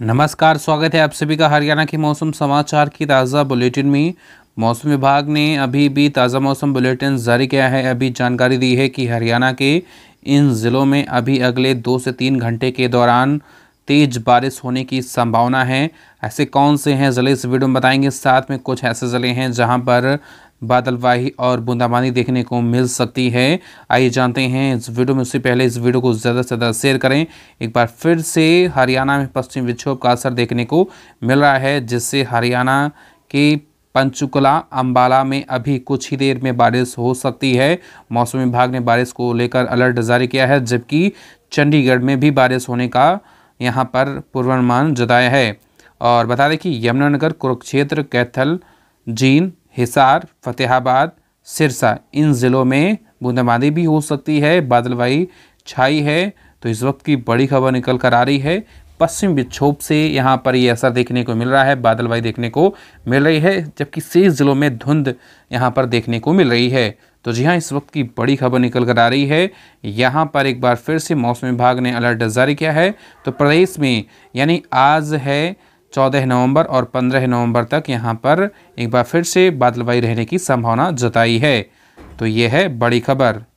नमस्कार स्वागत है आप सभी का हरियाणा के मौसम समाचार की ताज़ा बुलेटिन में मौसम विभाग ने अभी भी ताज़ा मौसम बुलेटिन जारी किया है अभी जानकारी दी है कि हरियाणा के इन ज़िलों में अभी अगले दो से तीन घंटे के दौरान तेज़ बारिश होने की संभावना है ऐसे कौन से हैं ज़िले इस वीडियो में बताएंगे साथ में कुछ ऐसे ज़िले हैं जहाँ पर बादलवाही और बूंदाबांदी देखने को मिल सकती है आइए जानते हैं इस वीडियो में उससे पहले इस वीडियो को ज़्यादा से ज़्यादा शेयर करें एक बार फिर से हरियाणा में पश्चिम विक्षोभ का असर देखने को मिल रहा है जिससे हरियाणा के पंचकुला अम्बाला में अभी कुछ ही देर में बारिश हो सकती है मौसम विभाग ने बारिश को लेकर अलर्ट जारी किया है जबकि चंडीगढ़ में भी बारिश होने का यहाँ पर पूर्वानुमान जताया है और बता दें कि यमुनानगर कुरुक्षेत्र कैथल जीन हिसार फतेहाबाद सिरसा इन ज़िलों में बूंदाबांदी भी हो सकती है बादलवाई छाई है तो इस वक्त की बड़ी खबर निकल कर आ रही है पश्चिम विक्षोभ से यहाँ पर ये असर देखने को मिल रहा है बादलवाई देखने को मिल रही है जबकि शेष ज़िलों में धुंध यहाँ पर देखने को मिल रही है तो जी हाँ इस वक्त की बड़ी खबर निकल कर आ रही है यहाँ पर एक बार फिर से मौसम विभाग ने अलर्ट जारी किया है तो प्रदेश में यानी आज है 14 नवंबर और 15 नवंबर तक यहाँ पर एक बार फिर से बादलवाई रहने की संभावना जताई है तो ये है बड़ी खबर